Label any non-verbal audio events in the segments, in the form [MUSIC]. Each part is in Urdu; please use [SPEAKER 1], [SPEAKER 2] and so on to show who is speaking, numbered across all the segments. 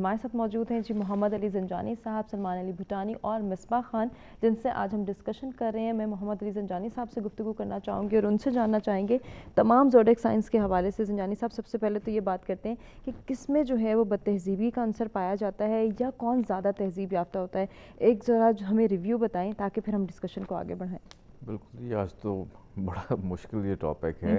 [SPEAKER 1] ہمارے ساتھ موجود ہیں جی محمد علی زنجانی صاحب سلمان علی بھٹانی اور مصباح خان جن سے آج ہم ڈسکشن کر رہے ہیں میں محمد علی زنجانی صاحب سے گفتگو کرنا چاہوں گی اور ان سے جاننا چاہیں گے تمام زوڈیک سائنس کے حوالے سے زنجانی صاحب سب سے پہلے تو یہ بات کرتے ہیں کہ کس میں جو ہے وہ بد تہذیبی کا انصر پایا جاتا ہے یا کون زیادہ تہذیب یافتہ ہوتا ہے ایک ذرا ہمیں ریویو بتائیں تاکہ پھر ہم ڈسکشن کو آگے بڑھائیں بالکل آج تو بڑا [LAUGHS] مشکل یہ ٹاپک ہے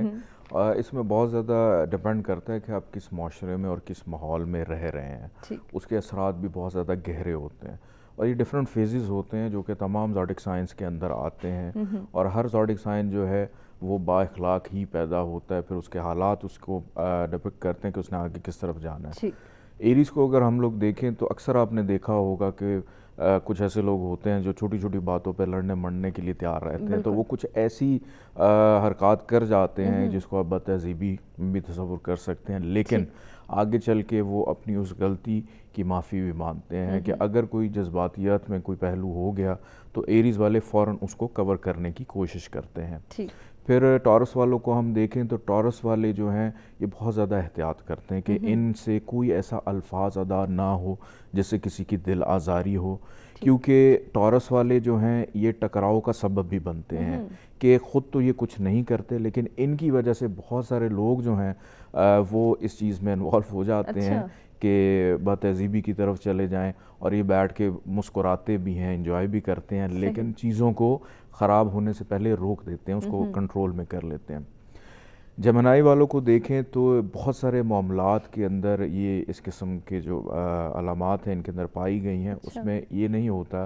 [SPEAKER 1] اس میں بہت زیادہ ڈپینڈ کرتا ہے کہ آپ کس معاشرے میں اور کس ماحول میں رہ رہے ہیں اس کے اثرات بھی بہت زیادہ گہرے ہوتے ہیں اور یہ ڈفرینٹ فیزز ہوتے ہیں جو کہ تمام زاڈک سائنس کے اندر آتے ہیں اور ہر زاڈک سائنس جو ہے وہ با اخلاق ہی پیدا ہوتا ہے پھر اس کے حالات اس کو ڈپک کرتے ہیں کہ اس نے آگے کس طرف جانا ہے ایریز کو اگر ہم لوگ دیکھیں تو اکثر آپ نے دیکھا ہوگا کہ کچھ ایسے لوگ ہوتے ہیں جو چھوٹی چھوٹی باتوں پہ لڑنے مڑنے کے لیے تیار رہتے ہیں تو وہ کچھ ایسی حرکات کر جاتے ہیں جس کو آپ بتہذیبی بھی تصور کر سکتے ہیں جی۔ لیکن آگے چل کے وہ اپنی اس غلطی کی معافی بھی مانتے ہیں کہ اگر کوئی جذباتیات میں کوئی پہلو ہو گیا تو ایریز والے فوراً اس کو کور کرنے کی کوشش کرتے ہیں پھر ٹورس والوں کو ہم دیکھیں تو ٹورس والے جو ہیں یہ بہت زیادہ احتیاط کرتے ہیں کہ ان سے کوئی ایسا الفاظ ادا نہ ہو جس سے کسی کی دل آزاری ہو کیونکہ ٹورس والے جو ہیں یہ ٹکراؤ کا سبب بھی بنتے ہیں کہ خود تو یہ کچھ نہیں کرتے لیکن ان کی وجہ سے بہت سارے لوگ جو ہیں وہ اس چیز میں انوالو ہو جاتے ہیں اچھا۔ کہ بتہذیبی کی طرف چلے جائیں اور یہ بیٹھ کے مسکراتے بھی ہیں انجوائے بھی کرتے ہیں لیکن چیزوں کو خراب ہونے سے پہلے روک دیتے ہیں اس کو کنٹرول میں کر لیتے ہیں جمنائی والوں کو دیکھیں تو بہت سارے معاملات کے اندر یہ اس قسم کے جو علامات ہیں ان کے اندر پائی گئی ہیں اس اچھا۔ میں یہ نہیں ہوتا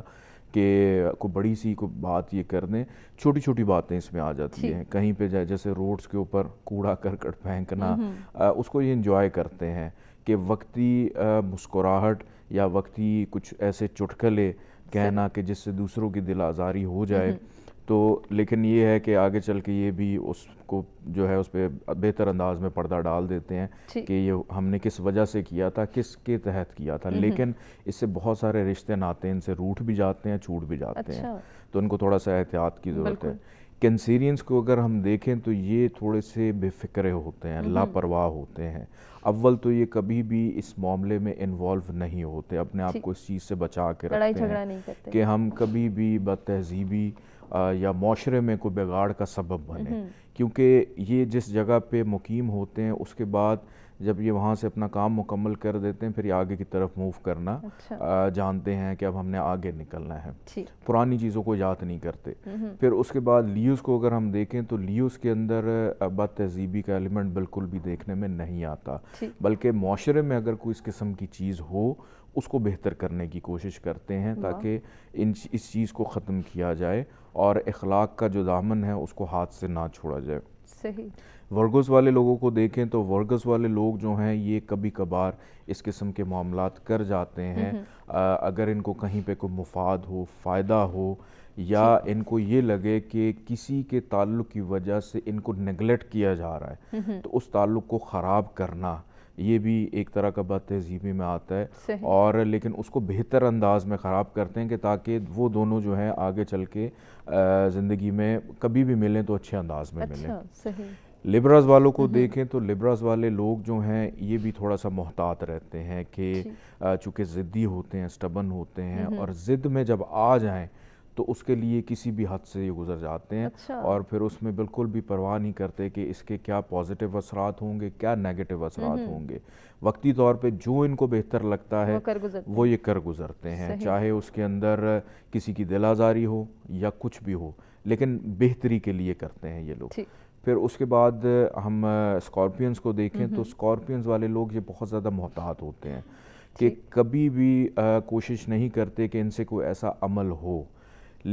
[SPEAKER 1] کہ کوئی بڑی سی کوئی بات یہ کر دیں چھوٹی چھوٹی باتیں اس میں آ جاتی جی۔ ہیں کہیں پہ جائے جیسے روڈز کے اوپر کوڑا کرکٹ پھینکنا اس کو یہ انجوائے کرتے ہیں کہ وقتی مسکراہٹ یا وقتی کچھ ایسے چٹکلے کہنا کہ جس سے دوسروں کی دل آزاری ہو جائے تو لیکن یہ ہے کہ آگے چل کے یہ بھی اس کو جو ہے اس پہ بہتر انداز میں پردہ ڈال دیتے ہیں کہ یہ ہم نے کس وجہ سے کیا تھا کس کے تحت کیا تھا لیکن اس سے بہت سارے رشتے ناتے ہیں ان سے روٹ بھی جاتے ہیں چھوٹ بھی جاتے ہیں اچھا۔ تو ان کو تھوڑا سا احتیاط کی ضرورت ہے کینسیرینس کو اگر ہم دیکھیں تو یہ تھوڑے سے بے فکرے ہوتے ہیں لاپرواہ ہوتے ہیں اول تو یہ کبھی بھی اس معاملے میں انوالو نہیں ہوتے اپنے آپ کو اس چیز سے بچا کے رکھتے ہیں کہ ہم کبھی بھی بد تہذیبی یا معاشرے میں کوئی بگاڑ کا سبب بنے کیونکہ یہ جس جگہ پہ مقیم ہوتے ہیں اس کے بعد جب یہ وہاں سے اپنا کام مکمل کر دیتے ہیں پھر یہ آگے کی طرف موو کرنا اچھا۔ جانتے ہیں کہ اب ہم نے آگے نکلنا ہے پرانی چیزوں کو یاد نہیں کرتے پھر اس کے بعد لیوز کو اگر ہم دیکھیں تو لیوز کے اندر بد تہذیبی کا ایلیمنٹ بالکل بھی دیکھنے میں نہیں آتا بلکہ معاشرے میں اگر کوئی اس قسم کی چیز ہو اس کو بہتر کرنے کی کوشش کرتے ہیں تاکہ ان اس چیز کو ختم کیا جائے اور اخلاق کا جو دامن ہے اس کو ہاتھ سے نہ چھوڑا جائے صحیح ورگز والے لوگوں کو دیکھیں تو ورگز والے لوگ جو ہیں یہ کبھی کبھار اس قسم کے معاملات کر جاتے ہیں اگر ان کو کہیں پہ کوئی مفاد ہو فائدہ ہو یا جی۔ ان کو یہ لگے کہ کسی کے تعلق کی وجہ سے ان کو نگلیکٹ کیا جا رہا ہے تو اس تعلق کو خراب کرنا یہ بھی ایک طرح کا بات تہذیبی میں آتا ہے اور لیکن اس کو بہتر انداز میں خراب کرتے ہیں کہ تاکہ وہ دونوں جو ہیں آگے چل کے زندگی میں کبھی بھی ملیں تو اچھے انداز میں ملیں لبراز اچھا، والوں کو دیکھیں تو لبراز والے لوگ جو ہیں یہ بھی تھوڑا سا محتاط رہتے ہیں کہ جی۔ چونکہ ضدی ہوتے ہیں سٹبن ہوتے ہیں اور ضد میں جب آ جائیں تو اس کے لیے کسی بھی حد سے یہ گزر جاتے ہیں اچھا۔ اور پھر اس میں بالکل بھی پرواہ نہیں کرتے کہ اس کے کیا پازیٹیو اثرات ہوں گے کیا نگیٹو اثرات ہوں گے وقتی طور پہ جو ان کو بہتر لگتا ہے وہ یہ کر گزرتے ہیں چاہے اس کے اندر کسی کی دل آزاری ہو یا کچھ بھی ہو لیکن بہتری کے لیے کرتے ہیں یہ لوگ پھر اس کے بعد ہم سکورپینز کو دیکھیں تو سکورپینز والے لوگ یہ بہت زیادہ محتاط ہوتے ہیں کہ کبھی بھی کوشش نہیں کرتے کہ ان سے کوئی ایسا عمل ہو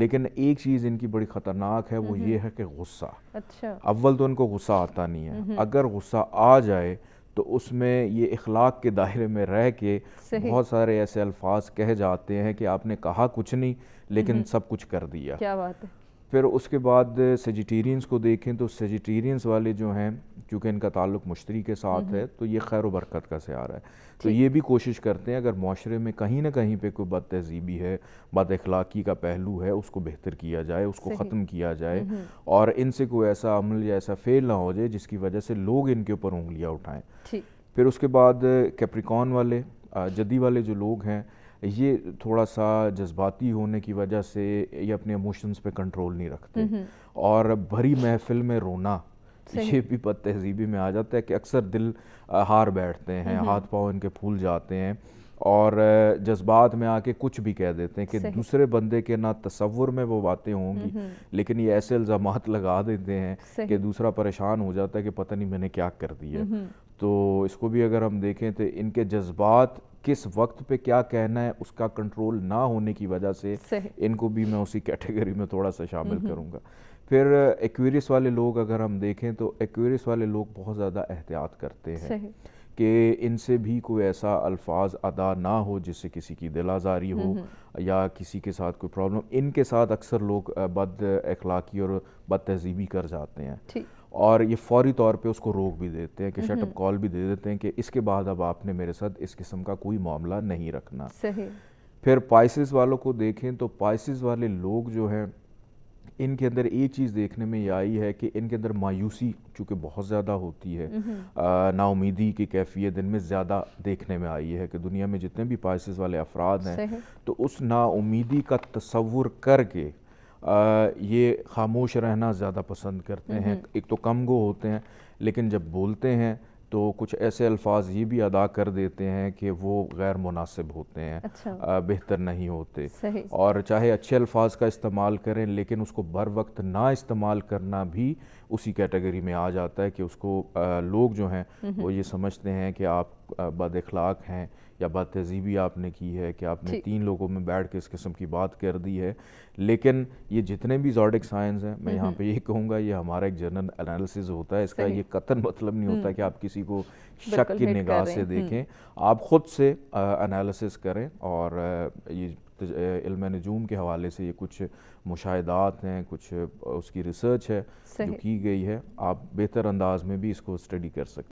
[SPEAKER 1] لیکن ایک چیز ان کی بڑی خطرناک ہے وہ یہ ہے کہ غصہ اچھا اول تو ان کو غصہ آتا نہیں ہے اگر غصہ آ جائے تو اس میں یہ اخلاق کے دائرے میں رہ کے بہت سارے ایسے الفاظ کہہ جاتے ہیں کہ آپ نے کہا کچھ نہیں لیکن سب کچھ کر دیا کیا بات ہے پھر اس کے بعد سیجیٹیرینز کو دیکھیں تو سیجیٹیرینز والے جو ہیں چونکہ ان کا تعلق مشتری کے ساتھ ہے تو یہ خیر و برکت کا سیارا ہے تو یہ بھی کوشش کرتے ہیں اگر معاشرے میں کہیں نہ کہیں پہ کوئی بد تہذیبی ہے بد اخلاقی کا پہلو ہے اس کو بہتر کیا جائے اس کو ختم کیا جائے اور ان سے کوئی ایسا عمل یا ایسا فیل نہ ہو جائے جس کی وجہ سے لوگ ان کے اوپر انگلیاں اٹھائیں پھر اس کے بعد کیپریکون والے جدی والے جو لوگ ہیں یہ تھوڑا سا جذباتی ہونے کی وجہ سے یہ اپنے اموشنز پہ کنٹرول نہیں رکھتے اور بھری محفل میں رونا یہ بھی تہذیبی میں آ جاتا ہے کہ اکثر دل ہار بیٹھتے ہیں ہاتھ پاؤں ان کے پھول جاتے ہیں اور جذبات میں آ کے کچھ بھی کہہ دیتے ہیں کہ دوسرے بندے کے نہ تصور میں وہ باتیں ہوں گی لیکن یہ ایسے الزامات لگا دیتے ہیں کہ دوسرا پریشان ہو جاتا ہے کہ پتہ نہیں میں نے کیا کر دیا تو اس کو بھی اگر ہم دیکھیں تو ان کے جذبات کس وقت پہ کیا کہنا ہے اس کا کنٹرول نہ ہونے کی وجہ سے ان کو بھی میں اسی کیٹیگری میں تھوڑا سا شامل کروں گا پھر ایکویریس والے لوگ اگر ہم دیکھیں تو ایکویریس والے لوگ بہت زیادہ احتیاط کرتے ہیں کہ ان سے بھی کوئی ایسا الفاظ ادا نہ ہو جس سے کسی کی دل آزاری ہو یا کسی کے ساتھ کوئی پرابلم ان کے ساتھ اکثر لوگ بد اخلاقی اور بد تہذیبی کر جاتے ہیں اور یہ فوری طور پہ اس کو روک بھی دیتے ہیں کہ شٹ اپ کال بھی دے دیتے ہیں کہ اس کے بعد اب آپ نے میرے ساتھ اس قسم کا کوئی معاملہ نہیں رکھنا پھر پائسز والوں کو دیکھیں تو پائسز والے لوگ جو ہیں ان کے اندر ایک چیز دیکھنے میں یہ آئی ہے کہ ان کے اندر مایوسی چونکہ بہت زیادہ ہوتی ہے نا امیدی کی کیفیت ان میں زیادہ دیکھنے میں آئی ہے کہ دنیا میں جتنے بھی پائسز والے افراد ہیں تو اس امیدی کا تصور کر کے یہ خاموش رہنا زیادہ پسند کرتے ہیں ایک تو کم گو ہوتے ہیں لیکن جب بولتے ہیں تو کچھ ایسے الفاظ یہ بھی ادا کر دیتے ہیں کہ وہ غیر مناسب ہوتے ہیں اچھا۔ بہتر نہیں ہوتے اور چاہے اچھے الفاظ کا استعمال کریں لیکن اس کو بر وقت نہ استعمال کرنا بھی اسی کیٹیگری میں آ جاتا ہے کہ اس کو لوگ جو ہیں وہ یہ سمجھتے ہیں کہ آپ بد اخلاق ہیں کیا بات تہذیبی آپ نے کی ہے کہ آپ نے جی۔ تین لوگوں میں بیٹھ کے اس قسم کی بات کر دی ہے لیکن یہ جتنے بھی زارڈک سائنس ہیں میں یہاں پہ یہ کہوں گا یہ ہمارا ایک جرنل انالیسز ہوتا ہے اس کا یہ قطن مطلب نہیں ہوتا کہ آپ کسی کو شک کی نگاہ سے دیکھیں آپ خود سے انالیسز کریں اور یہ علم نجوم کے حوالے سے یہ کچھ مشاہدات ہیں کچھ اس کی ریسرچ ہے جو کی گئی ہے آپ بہتر انداز میں بھی اس کو سٹڈی کر سکتے